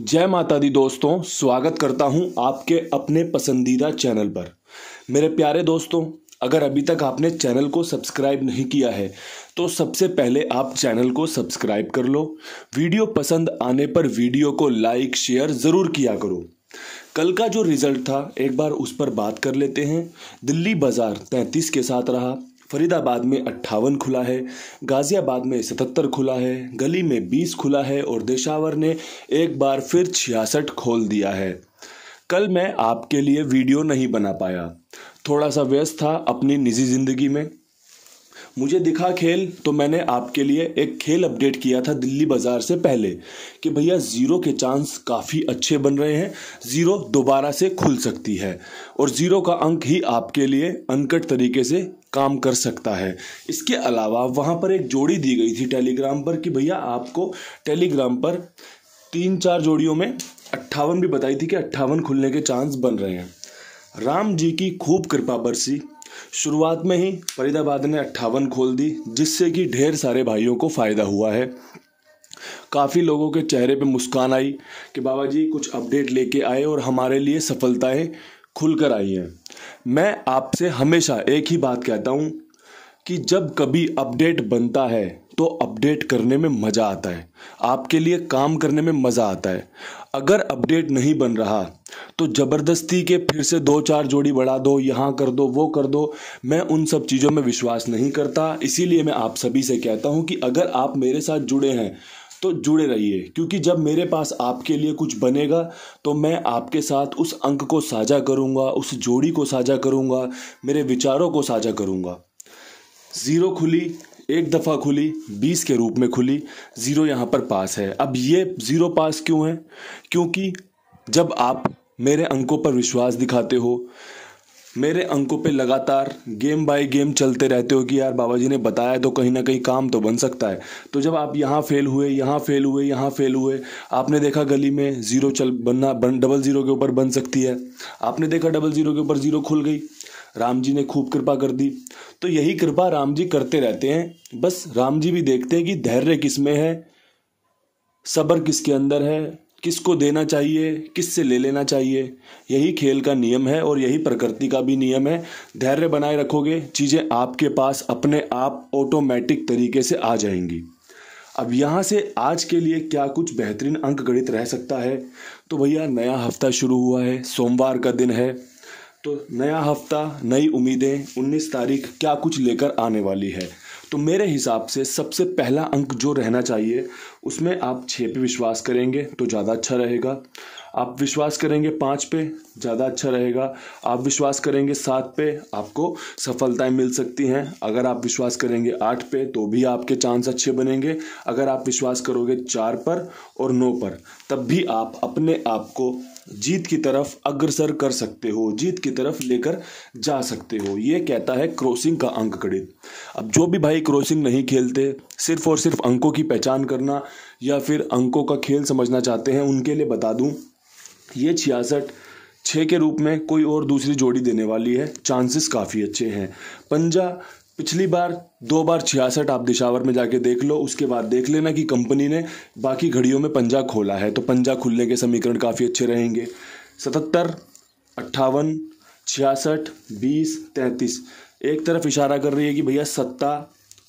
जय माता दी दोस्तों स्वागत करता हूं आपके अपने पसंदीदा चैनल पर मेरे प्यारे दोस्तों अगर अभी तक आपने चैनल को सब्सक्राइब नहीं किया है तो सबसे पहले आप चैनल को सब्सक्राइब कर लो वीडियो पसंद आने पर वीडियो को लाइक शेयर ज़रूर किया करो कल का जो रिजल्ट था एक बार उस पर बात कर लेते हैं दिल्ली बाजार 33 के साथ रहा फरीदाबाद में अट्ठावन खुला है गाज़ियाबाद में सतहत्तर खुला है गली में बीस खुला है और देशावर ने एक बार फिर छियासठ खोल दिया है कल मैं आपके लिए वीडियो नहीं बना पाया थोड़ा सा व्यस्त था अपनी निजी ज़िंदगी में मुझे दिखा खेल तो मैंने आपके लिए एक खेल अपडेट किया था दिल्ली बाज़ार से पहले कि भैया ज़ीरो के चांस काफ़ी अच्छे बन रहे हैं ज़ीरो दोबारा से खुल सकती है और ज़ीरो का अंक ही आपके लिए अनकट तरीके से काम कर सकता है इसके अलावा वहाँ पर एक जोड़ी दी गई थी टेलीग्राम पर कि भैया आपको टेलीग्राम पर तीन चार जोड़ियों में अट्ठावन भी बताई थी कि अट्ठावन खुलने के चांस बन रहे हैं राम जी की खूब कृपा बरसी शुरुआत में ही फरीदाबाद ने अट्ठावन खोल दी जिससे कि ढेर सारे भाइयों को फ़ायदा हुआ है काफ़ी लोगों के चेहरे पे मुस्कान आई कि बाबा जी कुछ अपडेट लेके आए और हमारे लिए सफलताएं खुलकर आई हैं मैं आपसे हमेशा एक ही बात कहता हूं कि जब कभी अपडेट बनता है तो अपडेट करने में मज़ा आता है आपके लिए काम करने में मज़ा आता है अगर अपडेट नहीं बन रहा तो ज़बरदस्ती के फिर से दो चार जोड़ी बढ़ा दो यहां कर दो वो कर दो मैं उन सब चीज़ों में विश्वास नहीं करता इसीलिए मैं आप सभी से कहता हूं कि अगर आप मेरे साथ जुड़े हैं तो जुड़े रहिए क्योंकि जब मेरे पास आपके लिए कुछ बनेगा तो मैं आपके साथ उस अंक को साझा करूंगा उस जोड़ी को साझा करूँगा मेरे विचारों को साझा करूँगा ज़ीरो खुली एक दफ़ा खुली बीस के रूप में खुली ज़ीरो यहाँ पर पास है अब ये ज़ीरो पास क्यों है क्योंकि जब आप मेरे अंकों पर विश्वास दिखाते हो मेरे अंकों पे लगातार गेम बाय गेम चलते रहते हो कि यार बाबा जी ने बताया तो कहीं ना कहीं काम तो बन सकता है तो जब आप यहाँ फेल हुए यहाँ फेल हुए यहाँ फेल हुए आपने देखा गली में ज़ीरो चल बनना बन डबल ज़ीरो के ऊपर बन सकती है आपने देखा डबल ज़ीरो के ऊपर ज़ीरो खुल गई राम जी ने खूब कृपा कर दी तो यही कृपा राम जी करते रहते हैं बस राम जी भी देखते हैं कि धैर्य किस में है सब्र किसके अंदर है किसको देना चाहिए किससे ले लेना चाहिए यही खेल का नियम है और यही प्रकृति का भी नियम है धैर्य बनाए रखोगे चीज़ें आपके पास अपने आप ऑटोमेटिक तरीके से आ जाएंगी अब यहाँ से आज के लिए क्या कुछ बेहतरीन अंक गणित रह सकता है तो भैया नया हफ्ता शुरू हुआ है सोमवार का दिन है तो नया हफ्ता नई उम्मीदें उन्नीस तारीख क्या कुछ लेकर आने वाली है तो मेरे हिसाब से सबसे पहला अंक जो रहना चाहिए उसमें आप छः पे विश्वास करेंगे तो ज़्यादा अच्छा रहेगा आप विश्वास करेंगे पाँच पे ज़्यादा अच्छा रहेगा आप विश्वास करेंगे सात पे आपको सफलताएं मिल सकती हैं अगर आप विश्वास करेंगे आठ पे तो भी आपके चांस अच्छे बनेंगे अगर आप विश्वास करोगे चार पर और नौ पर तब भी आप अपने आप को जीत की तरफ अग्रसर कर सकते हो जीत की तरफ लेकर जा सकते हो ये कहता है क्रॉसिंग का अंक गणित अब जो भी भाई क्रॉसिंग नहीं खेलते सिर्फ और सिर्फ अंकों की पहचान करना या फिर अंकों का खेल समझना चाहते हैं उनके लिए बता दूँ ये छियासठ छः के रूप में कोई और दूसरी जोड़ी देने वाली है चांसेस काफ़ी अच्छे हैं पंजा पिछली बार दो बार छियासठ आप दिशावर में जाके देख लो उसके बाद देख लेना कि कंपनी ने बाकी घड़ियों में पंजा खोला है तो पंजा खुलने के समीकरण काफ़ी अच्छे रहेंगे सतहत्तर अट्ठावन छियासठ बीस तैंतीस एक तरफ इशारा कर रही है कि भैया सत्ता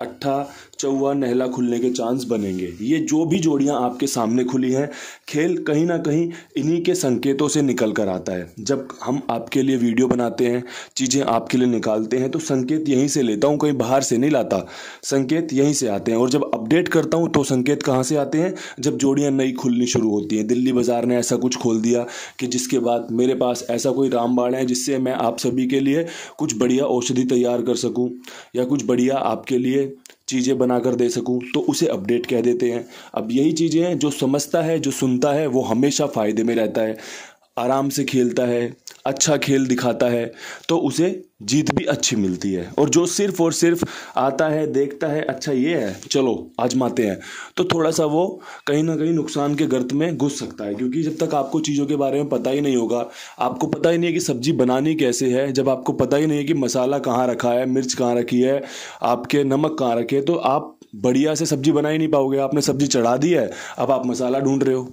अट्ठा चौवा नहला खुलने के चांस बनेंगे ये जो भी जोड़ियां आपके सामने खुली हैं खेल कहीं ना कहीं इन्हीं के संकेतों से निकल कर आता है जब हम आपके लिए वीडियो बनाते हैं चीज़ें आपके लिए निकालते हैं तो संकेत यहीं से लेता हूँ कहीं बाहर से नहीं लाता संकेत यहीं से आते हैं और जब अपडेट करता हूँ तो संकेत कहाँ से आते हैं जब जोड़ियाँ नई खुलनी शुरू होती हैं दिल्ली बाज़ार ने ऐसा कुछ खोल दिया कि जिसके बाद मेरे पास ऐसा कोई रामबाण है जिससे मैं आप सभी के लिए कुछ बढ़िया औषधि तैयार कर सकूँ या कुछ बढ़िया आपके लिए चीज़ें बनाकर दे सकूं तो उसे अपडेट कह देते हैं अब यही चीज़ें हैं जो समझता है जो सुनता है वो हमेशा फ़ायदे में रहता है आराम से खेलता है अच्छा खेल दिखाता है तो उसे जीत भी अच्छी मिलती है और जो सिर्फ और सिर्फ आता है देखता है अच्छा ये है चलो आजमाते हैं तो थोड़ा सा वो कहीं ना कहीं नुकसान के गर्त में घुस सकता है क्योंकि जब तक आपको चीज़ों के बारे में पता ही नहीं होगा आपको पता ही नहीं है कि सब्जी बनानी कैसे है जब आपको पता ही नहीं है कि मसाला कहाँ रखा है मिर्च कहाँ रखी है आपके नमक कहाँ रखे तो आप बढ़िया से सब्जी बना ही नहीं पाओगे आपने सब्जी चढ़ा दी है अब आप मसाला ढूंढ रहे हो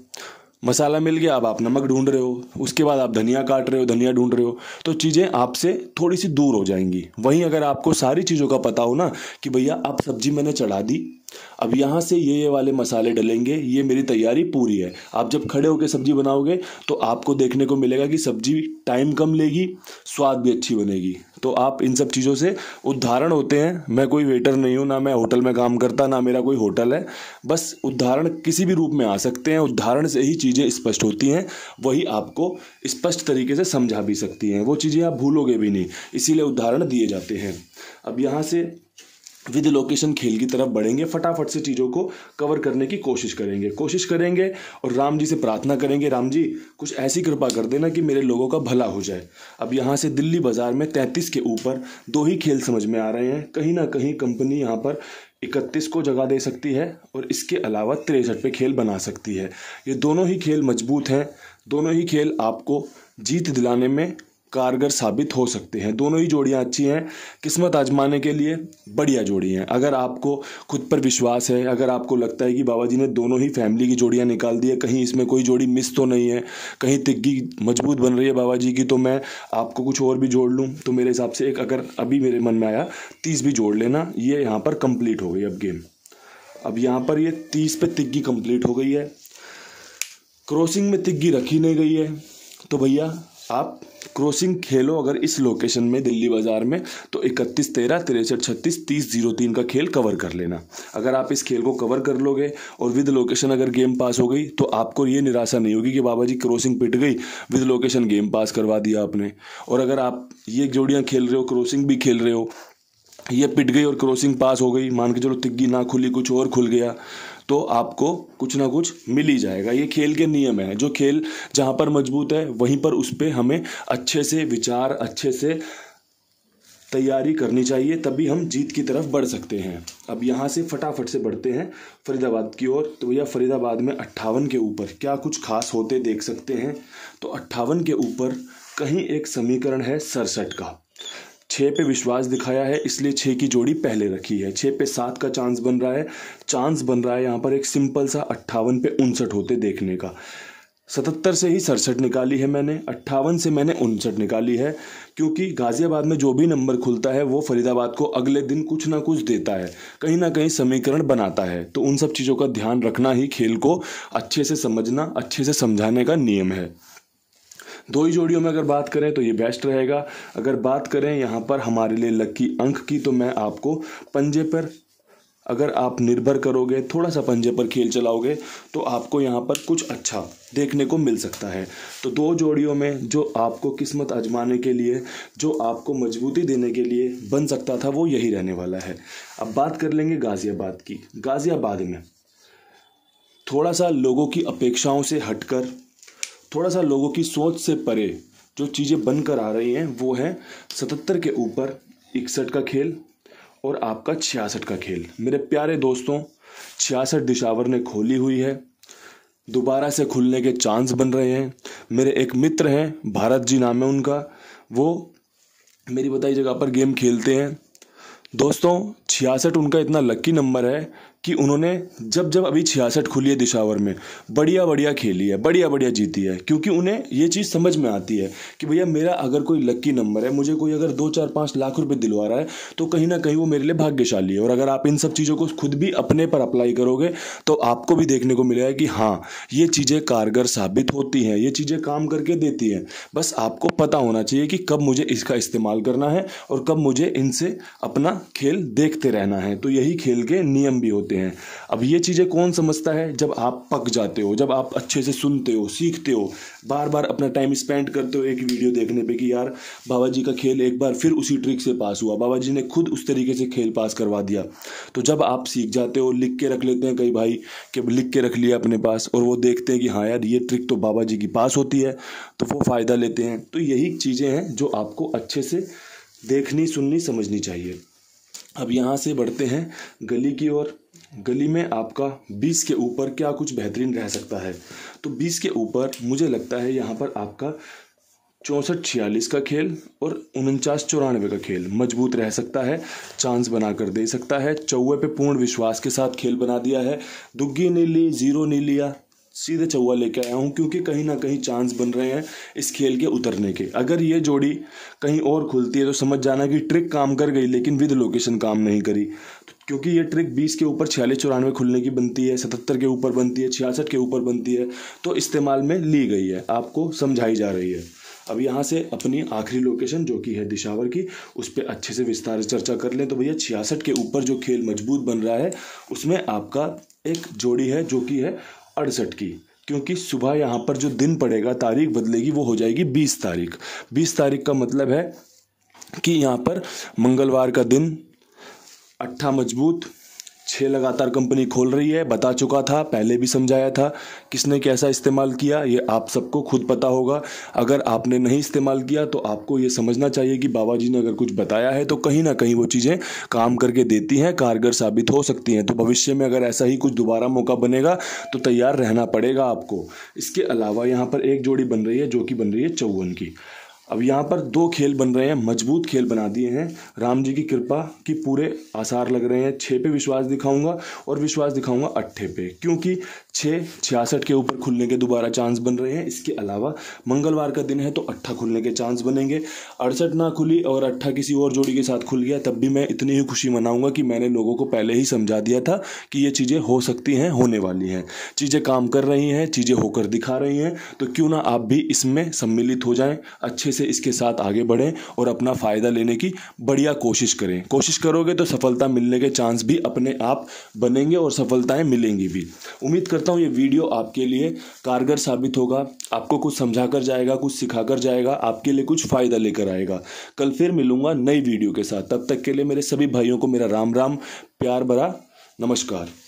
मसाला मिल गया अब आप नमक ढूंढ रहे हो उसके बाद आप धनिया काट रहे हो धनिया ढूंढ रहे हो तो चीज़ें आपसे थोड़ी सी दूर हो जाएंगी वहीं अगर आपको सारी चीज़ों का पता हो ना कि भैया आप सब्जी मैंने चढ़ा दी अब यहाँ से ये ये वाले मसाले डलेंगे ये मेरी तैयारी पूरी है आप जब खड़े होकर सब्जी बनाओगे तो आपको देखने को मिलेगा कि सब्जी टाइम कम लेगी स्वाद भी अच्छी बनेगी तो आप इन सब चीज़ों से उदाहरण होते हैं मैं कोई वेटर नहीं हूँ ना मैं होटल में काम करता ना मेरा कोई होटल है बस उदाहरण किसी भी रूप में आ सकते हैं उदाहरण से ही चीज़ें स्पष्ट होती हैं वही आपको स्पष्ट तरीके से समझा भी सकती हैं वो चीज़ें आप भूलोगे भी नहीं इसीलिए उदाहरण दिए जाते हैं अब यहाँ से विद लोकेशन खेल की तरफ बढ़ेंगे फटाफट से चीज़ों को कवर करने की कोशिश करेंगे कोशिश करेंगे और राम जी से प्रार्थना करेंगे राम जी कुछ ऐसी कृपा कर देना कि मेरे लोगों का भला हो जाए अब यहाँ से दिल्ली बाज़ार में तैंतीस के ऊपर दो ही खेल समझ में आ रहे हैं कहीं ना कहीं कंपनी यहाँ पर इकतीस को जगह दे सकती है और इसके अलावा तिरसठ पे खेल बना सकती है ये दोनों ही खेल मजबूत हैं दोनों ही खेल आपको जीत दिलाने में कारगर साबित हो सकते हैं दोनों ही जोड़ियाँ अच्छी हैं किस्मत आजमाने के लिए बढ़िया जोड़ी हैं अगर आपको खुद पर विश्वास है अगर आपको लगता है कि बाबा जी ने दोनों ही फैमिली की जोड़ियाँ निकाल दी है कहीं इसमें कोई जोड़ी मिस तो नहीं है कहीं तिग्गी मजबूत बन रही है बाबा जी की तो मैं आपको कुछ और भी जोड़ लूँ तो मेरे हिसाब से एक अगर अभी मेरे मन में आया तीस भी जोड़ लेना ये यहाँ पर कंप्लीट हो गई अब गेम अब यहाँ पर ये तीस पे तिग्गी कंप्लीट हो गई है क्रॉसिंग में तिग्गी रखी नहीं गई है तो भैया आप क्रॉसिंग खेलो अगर इस लोकेशन में दिल्ली बाज़ार में तो इकतीस तेरह तिरसठ छत्तीस तीस जीरो तीन का खेल कवर कर लेना अगर आप इस खेल को कवर कर लोगे और विद लोकेशन अगर गेम पास हो गई तो आपको ये निराशा नहीं होगी कि बाबा जी क्रॉसिंग पिट गई विद लोकेशन गेम पास करवा दिया आपने और अगर आप ये जोड़ियाँ खेल रहे हो क्रॉसिंग भी खेल रहे हो ये पिट गई और क्रॉसिंग पास हो गई मान के चलो तिग्गी ना खुली कुछ और खुल गया तो आपको कुछ ना कुछ मिल ही जाएगा ये खेल के नियम है जो खेल जहाँ पर मजबूत है वहीं पर उस पर हमें अच्छे से विचार अच्छे से तैयारी करनी चाहिए तभी हम जीत की तरफ बढ़ सकते हैं अब यहाँ से फटाफट से बढ़ते हैं फरीदाबाद की ओर तो भैया फरीदाबाद में अट्ठावन के ऊपर क्या कुछ खास होते देख सकते हैं तो अट्ठावन के ऊपर कहीं एक समीकरण है सड़सठ का छः पे विश्वास दिखाया है इसलिए छः की जोड़ी पहले रखी है छः पे सात का चांस बन रहा है चांस बन रहा है यहाँ पर एक सिंपल सा अट्ठावन पे उनसठ होते देखने का सतहत्तर से ही सड़सठ निकाली है मैंने अट्ठावन से मैंने उनसठ निकाली है क्योंकि गाज़ियाबाद में जो भी नंबर खुलता है वो फरीदाबाद को अगले दिन कुछ ना कुछ देता है कहीं ना कहीं समीकरण बनाता है तो उन सब चीज़ों का ध्यान रखना ही खेल को अच्छे से समझना अच्छे से समझाने का नियम है दो ही जोड़ियों में अगर बात करें तो ये बेस्ट रहेगा अगर बात करें यहाँ पर हमारे लिए लक्की अंक की तो मैं आपको पंजे पर अगर आप निर्भर करोगे थोड़ा सा पंजे पर खेल चलाओगे तो आपको यहाँ पर कुछ अच्छा देखने को मिल सकता है तो दो जोड़ियों में जो आपको किस्मत आजमाने के लिए जो आपको मजबूती देने के लिए बन सकता था वो यही रहने वाला है अब बात कर लेंगे गाज़ियाबाद की गाज़ियाबाद में थोड़ा सा लोगों की अपेक्षाओं से हटकर थोड़ा सा लोगों की सोच से परे जो चीज़ें बनकर आ रही हैं वो है सतहत्तर के ऊपर इकसठ का खेल और आपका छियासठ का खेल मेरे प्यारे दोस्तों छियासठ दिशावर ने खोली हुई है दोबारा से खुलने के चांस बन रहे हैं मेरे एक मित्र हैं भारत जी नाम है उनका वो मेरी बताई जगह पर गेम खेलते हैं दोस्तों छियासठ उनका इतना लक्की नंबर है कि उन्होंने जब जब अभी छियासठ खुली है दिशावर में बढ़िया बढ़िया खेली है बढ़िया बढ़िया जीती है क्योंकि उन्हें ये चीज़ समझ में आती है कि भैया मेरा अगर कोई लक्की नंबर है मुझे कोई अगर दो चार पाँच लाख रुपए दिलवा रहा है तो कहीं ना कहीं वो मेरे लिए भाग्यशाली है और अगर आप इन सब चीज़ों को खुद भी अपने पर अप्लाई करोगे तो आपको भी देखने को मिलेगा कि हाँ ये चीज़ें कारगर साबित होती हैं ये चीज़ें काम करके देती हैं बस आपको पता होना चाहिए कि कब मुझे इसका इस्तेमाल करना है और कब मुझे इनसे अपना खेल देखते रहना है तो यही खेल के नियम भी होते हैं अब ये चीज़ें कौन समझता है जब आप पक जाते हो जब आप अच्छे से सुनते हो सीखते हो बार बार अपना टाइम स्पेंड करते हो एक वीडियो देखने पे कि यार बाबा जी का खेल एक बार फिर उसी ट्रिक से पास हुआ बाबा जी ने खुद उस तरीके से खेल पास करवा दिया तो जब आप सीख जाते हो लिख के रख लेते हैं कई भाई कि लिख के रख लिया अपने पास और वो देखते हैं कि हाँ यार ये ट्रिक तो बाबा जी की पास होती है तो वो फ़ायदा लेते हैं तो यही चीज़ें हैं जो आपको अच्छे से देखनी सुननी समझनी चाहिए अब यहाँ से बढ़ते हैं गली की ओर गली में आपका 20 के ऊपर क्या कुछ बेहतरीन रह सकता है तो 20 के ऊपर मुझे लगता है यहाँ पर आपका चौंसठ छियालीस का खेल और उनचास चौरानवे का खेल मजबूत रह सकता है चांस बनाकर दे सकता है चौवे पे पूर्ण विश्वास के साथ खेल बना दिया है दुग्गी ने ली जीरो ने लिया सीधे चौवा लेके आया हूँ क्योंकि कहीं ना कहीं चांस बन रहे हैं इस खेल के उतरने के अगर ये जोड़ी कहीं और खुलती है तो समझ जाना कि ट्रिक काम कर गई लेकिन विद लोकेशन काम नहीं करी तो क्योंकि ये ट्रिक बीस के ऊपर छियालीस चौरानवे खुलने की बनती है सतहत्तर के ऊपर बनती है छियासठ के ऊपर बनती है तो इस्तेमाल में ली गई है आपको समझाई जा रही है अब यहाँ से अपनी आखिरी लोकेशन जो कि है दिशावर की उस पर अच्छे से विस्तार से चर्चा कर लें तो भैया छियासठ के ऊपर जो खेल मजबूत बन रहा है उसमें आपका एक जोड़ी है जो कि है अड़सठ की क्योंकि सुबह यहाँ पर जो दिन पड़ेगा तारीख बदलेगी वो हो जाएगी बीस तारीख बीस तारीख का मतलब है कि यहाँ पर मंगलवार का दिन अट्ठा मजबूत छः लगातार कंपनी खोल रही है बता चुका था पहले भी समझाया था किसने कैसा इस्तेमाल किया ये आप सबको खुद पता होगा अगर आपने नहीं इस्तेमाल किया तो आपको ये समझना चाहिए कि बाबा जी ने अगर कुछ बताया है तो कहीं ना कहीं वो चीज़ें काम करके देती हैं कारगर साबित हो सकती हैं तो भविष्य में अगर ऐसा ही कुछ दोबारा मौका बनेगा तो तैयार रहना पड़ेगा आपको इसके अलावा यहाँ पर एक जोड़ी बन रही है जो कि बन रही है चौवन की अब यहाँ पर दो खेल बन रहे हैं मजबूत खेल बना दिए हैं राम जी की कृपा की पूरे आसार लग रहे हैं छः पे विश्वास दिखाऊंगा और विश्वास दिखाऊंगा अट्ठे पे क्योंकि छः छियासठ के ऊपर खुलने के दोबारा चांस बन रहे हैं इसके अलावा मंगलवार का दिन है तो अट्ठा खुलने के चांस बनेंगे अड़सठ ना खुली और अट्ठा किसी और जोड़ी के साथ खुल गया तब भी मैं इतनी ही खुशी मनाऊंगा कि मैंने लोगों को पहले ही समझा दिया था कि ये चीज़ें हो सकती हैं होने वाली हैं चीज़ें काम कर रही हैं चीज़ें होकर दिखा रही हैं तो क्यों ना आप भी इसमें सम्मिलित हो जाएँ अच्छे से इसके साथ आगे बढ़ें और अपना फ़ायदा लेने की बढ़िया कोशिश करें कोशिश करोगे तो सफलता मिलने के चांस भी अपने आप बनेंगे और सफलताएं मिलेंगी भी उम्मीद करता हूँ ये वीडियो आपके लिए कारगर साबित होगा आपको कुछ समझा कर जाएगा कुछ सिखा कर जाएगा आपके लिए कुछ फ़ायदा लेकर आएगा कल फिर मिलूंगा नई वीडियो के साथ तब तक के लिए मेरे सभी भाइयों को मेरा राम राम प्यार भरा नमस्कार